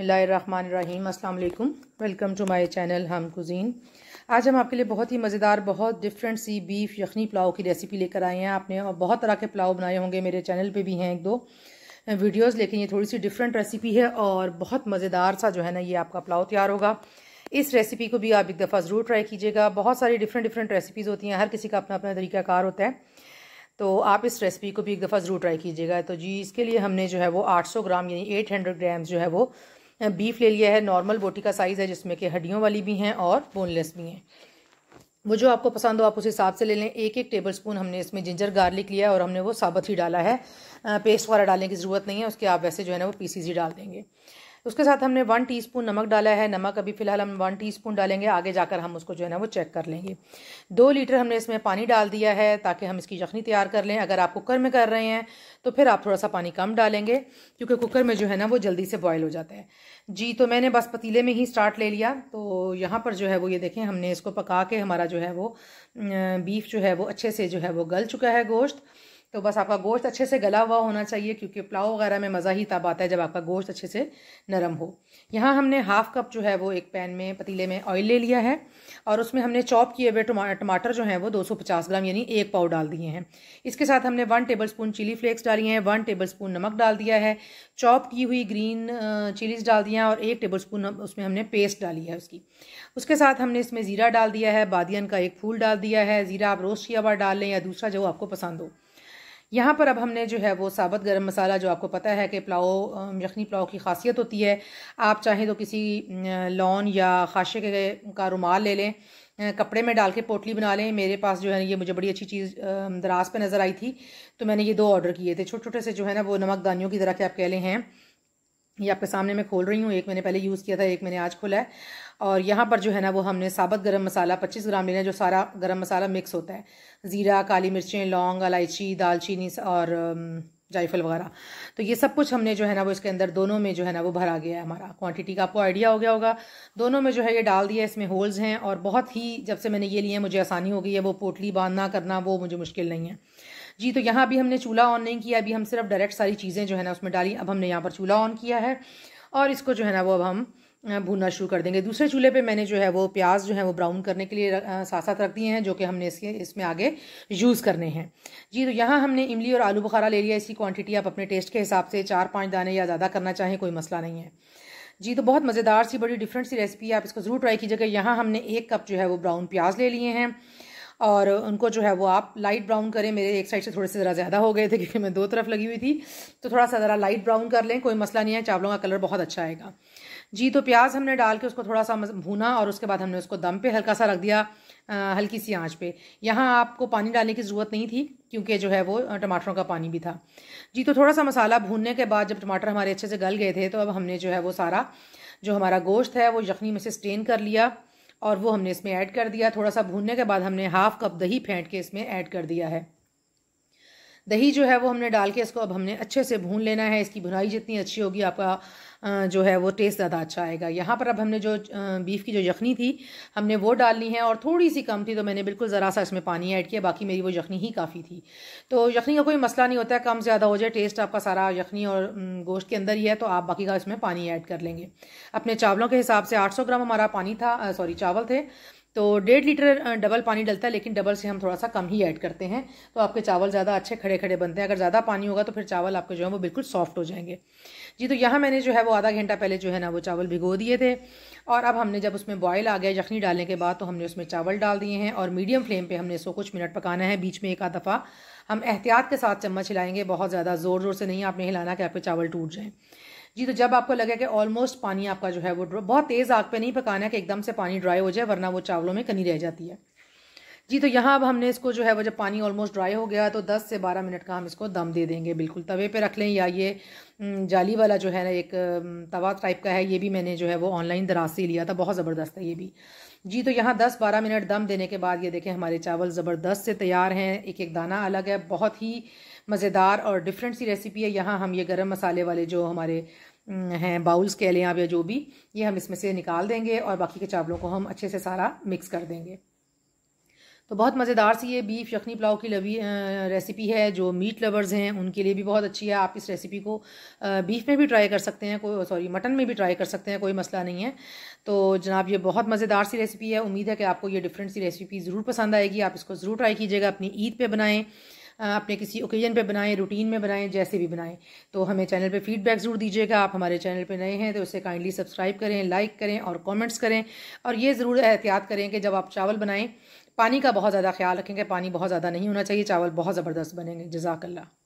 अस्सलाम वालेकुम welcome to my channel हम कुजीन आज हम आपके लिए बहुत ही मज़ेदार बहुत डिफरेंट सी बीफ यखनी पुलाव की रेसिपी लेकर आए हैं आपने बहुत तरह के पुलाव बनाए होंगे मेरे चैनल पे भी हैं एक दो वीडियोस लेकिन ये थोड़ी सी डिफरेंट रेसिपी है और बहुत मज़ेदार सा जो है ना ये आपका पुलाव तैयार होगा इस रेसिपी को भी आप एक दफ़ा ज़रूर ट्राई कीजिएगा बहुत सारी डिफरेंट डिफरेंट रेसिपीज़ होती हैं हर किसी का अपना अपना तरीक़ाकार होता है तो आप इस रेसिपी को भी एक दफ़ा ज़रूर ट्राई कीजिएगा तो जी इसके लिए हमने जो है वो 800 ग्राम यानी 800 ग्राम जो है वो बीफ ले लिया है नॉर्मल बोटी का साइज़ है जिसमें कि हड्डियों वाली भी हैं और बोनलेस भी हैं वो जो आपको पसंद हो आप उस हिसाब से ले लें एक एक टेबल स्पून हमने इसमें जिंजर गार्लिक लिया है और हमने वो साबत ही डाला है पेस्ट वगैरह डालने की ज़रूरत नहीं है उसके आप वैसे जो है ना वो पीसीज ही डाल देंगे उसके साथ हमने वन टीस्पून नमक डाला है नमक अभी फ़िलहाल हम वन टीस्पून डालेंगे आगे जाकर हम उसको जो है ना वो चेक कर लेंगे दो लीटर हमने इसमें पानी डाल दिया है ताकि हम इसकी यखनी तैयार कर लें अगर आप कुकर में कर रहे हैं तो फिर आप थोड़ा सा पानी कम डालेंगे क्योंकि कुकर में जो है ना वो जल्दी से बॉयल हो जाता है जी तो मैंने बस पतीले में ही स्टार्ट ले लिया तो यहाँ पर जो है वो ये देखें हमने इसको पका के हमारा जो है वो बीफ अं, जो है वो अच्छे से जो है वो गल चुका है गोश्त तो बस आपका गोश्त अच्छे से गला हुआ होना चाहिए क्योंकि पुलाव वगैरह में मज़ा ही तब आता है जब आपका गोश्त अच्छे से नरम हो यहाँ हमने हाफ़ कप जो है वो एक पैन में पतीले में ऑयल ले लिया है और उसमें हमने चॉप किए हुए टमाटर जो हैं वो 250 ग्राम यानी एक पाव डाल दिए हैं इसके साथ हमने one tablespoon chilli flakes डाली हैं वन टेबल स्पून नमक डाल दिया है चॉप की हुई ग्रीन चिलीज डाल दिया और एक टेबल स्पून उसमें हमने पेस्ट डाली है उसकी उसके साथ हमने इसमें ज़ीरा डाल दिया है बादियन का एक फूल डाल दिया है ज़ीरा आप रोस्ट किया हुआ डाल लें या दूसरा जो आपको पसंद हो यहाँ पर अब हमने जो है वो साबत गर्म मसाला जो आपको पता है कि पुलाव यखनी पुलाव की खासियत होती है आप चाहें तो किसी लॉन या खाशे के का रुमाल ले लें कपड़े में डाल के पोटली बना लें मेरे पास जो है ये मुझे बड़ी अच्छी चीज़ दराज पे नज़र आई थी तो मैंने ये दो ऑर्डर किए थे छोटे छोटे से जो है ना वो नमक दानियों की तरह के आप कह लें हैं ये आपके सामने मैं खोल रही हूँ एक मैंने पहले यूज़ किया था एक मैंने आज खोला है और यहाँ पर जो है ना वो हमने साबत गरम मसाला 25 ग्राम लेना है जो सारा गरम मसाला मिक्स होता है ज़ीरा काली मिर्चें लौंग इलायची दालचीनी और जायफल वगैरह तो ये सब कुछ हमने जो है ना वो इसके अंदर दोनों में जो है ना वो भरा गया है हमारा क्वांटिटी का आपको आइडिया हो गया होगा दोनों में जो है ये डाल दिया इसमें होल्स हैं और बहुत ही जब से मैंने ये लिए मुझे आसानी हो गई है वो पोटली बांधना करना वो मुझे मुश्किल नहीं है जी तो यहाँ अभी हमने चूल्हा ऑन नहीं किया अभी हम सिर्फ डायरेक्ट सारी चीज़ें जो है ना उसमें डाली अब हमने यहाँ पर चूल्हा ऑन किया है और इसको जो है ना वो अब हम भूनना शुरू कर देंगे दूसरे चूल्हे पे मैंने जो है वो प्याज जो है वो ब्राउन करने के लिए साथ साथ रख दिए हैं जो कि हमने इसके इसमें आगे यूज़ करने हैं जी तो यहाँ हमने इमली और आलू बुखारा ले लिया इसी क्वांटिटी आप अपने टेस्ट के हिसाब से चार पाँच दाने या ज़्यादा करना चाहें कोई मसला नहीं है जी तो बहुत मज़ेदार सी बड़ी डिफरेंट सी रेसिपी है आप इसको ज़रूर ट्राई कीजिएगा यहाँ हमने एक कप जो है वो ब्राउन प्याज ले लिए हैं और उनको जो है वो आप लाइट ब्राउन करें मेरे एक साइड से थोड़े से ज़रा ज़्यादा हो गए थे क्योंकि मैं दो तरफ लगी हुई थी तो थोड़ा सा ज़रा लाइट ब्राउन कर लें कोई मसला नहीं है चावलों का कलर बहुत अच्छा आएगा जी तो प्याज हमने डाल के उसको थोड़ा सा भूना और उसके बाद हमने उसको दम पे हल्का सा रख दिया हल्की सी आंच पे यहाँ आपको पानी डालने की ज़रूरत नहीं थी क्योंकि जो है वो टमाटरों का पानी भी था जी तो थोड़ा सा मसाला भूनने के बाद जब टमाटर हमारे अच्छे से गल गए थे तो अब हमने जो है वो सारा जो हमारा गोश्त है वो यखनी में से स्टेन कर लिया और वो हमने इसमें ऐड कर दिया थोड़ा सा भूनने के बाद हमने हाफ कप दही फेंट के इसमें ऐड कर दिया है दही जो है वो हमने डाल के इसको अब हमने अच्छे से भून लेना है इसकी भुनाई जितनी अच्छी होगी आपका जो है वो टेस्ट ज़्यादा अच्छा आएगा यहाँ पर अब हमने जो बीफ की जो यखनी थी हमने वो डालनी है और थोड़ी सी कम थी तो मैंने बिल्कुल ज़रा सा इसमें पानी ऐड किया बाकी मेरी वो यखनी ही काफ़ी थी तो यखनी का कोई मसला नहीं होता है कम ज़्यादा हो जाए टेस्ट आपका सारा यखनी और गोश्त के अंदर ही है तो आप बाकी का इसमें पानी ऐड कर लेंगे अपने चावलों के हिसाब से आठ ग्राम हमारा पानी था सॉरी चावल थे तो डेढ़ लीटर डबल पानी डलता है लेकिन डबल से हम थोड़ा सा कम ही ऐड करते हैं तो आपके चावल ज़्यादा अच्छे खड़े खड़े बनते हैं अगर ज़्यादा पानी होगा तो फिर चावल आपके जो है वो बिल्कुल सॉफ्ट हो जाएंगे जी तो यहाँ मैंने जो है वो आधा घंटा पहले जो है ना वो चावल भिगो दिए थे और अब हमने जब उसमें बॉयल आ गया यखनी डालने के बाद तो हमने उसमें चावल डाल दिए हैं और मीडियम फ्लेम पर हमने इसको कुछ मिनट पकाना है बीच में एक आध दफ़ा हम एहतियात के साथ चम्मच हिलाएंगे बहुत ज़्यादा ज़ोर ज़ोर से नहीं आपने हिलाना कि आपके चावल टूट जाएँ जी तो जब आपको लगे कि ऑलमोस्ट पानी आपका जो है वो बहुत तेज़ आग पे नहीं पकाना है कि एकदम से पानी ड्राई हो जाए वरना वो चावलों में कनी रह जाती है जी तो यहाँ अब हमने इसको जो है वो जब पानी ऑलमोस्ट ड्राई हो गया तो 10 से 12 मिनट का हम इसको दम दे देंगे बिल्कुल तवे पे रख लें या ये जाली वाला जो है ना एक तवा टाइप का है ये भी मैंने जो है वो ऑनलाइन दराज से लिया था बहुत ज़बरदस्त है ये भी जी तो यहाँ 10-12 मिनट दम देने के बाद ये देखें हमारे चावल ज़बरदस्त से तैयार हैं एक एक दाना अलग है बहुत ही मज़ेदार और डिफरेंट सी रेसिपी है यहाँ हम ये गर्म मसाले वाले जो हमारे हैं बाउल्स कह लें आप या जो भी ये हम इसमें से निकाल देंगे और बाकी के चावलों को हम अच्छे से सारा मिक्स कर देंगे तो बहुत मज़ेदार सी ये बीफ यखनी पुलाव की लवी रेसिपी है जो मीट लवर्स हैं उनके लिए भी बहुत अच्छी है आप इस रेसिपी को बीफ में भी ट्राई कर सकते हैं कोई सॉरी मटन में भी ट्राई कर सकते हैं कोई मसला नहीं है तो जनाब ये बहुत मज़ेदार सी रेसिपी है उम्मीद है कि आपको ये डिफरेंट सी रेसिपी ज़रूर पसंद आएगी आप इसको ज़रूर ट्राई कीजिएगा अपनी ईद पर बनाएँ अपने किसी ओकेजन पे बनाएं रूटीन में बनाएं जैसे भी बनाएं तो हमें चैनल पे फीडबैक ज़रूर दीजिएगा आप हमारे चैनल पे नए हैं तो उसे काइंडली सब्सक्राइब करें लाइक करें और कमेंट्स करें और ये ज़रूर एहतियात करें कि जब आप चावल बनाएं पानी का बहुत ज़्यादा ख्याल रखेंगे पानी बहुत ज़्यादा नहीं होना चाहिए चावल बहुत ज़बरदस्त बनेंगे जजाकल्ला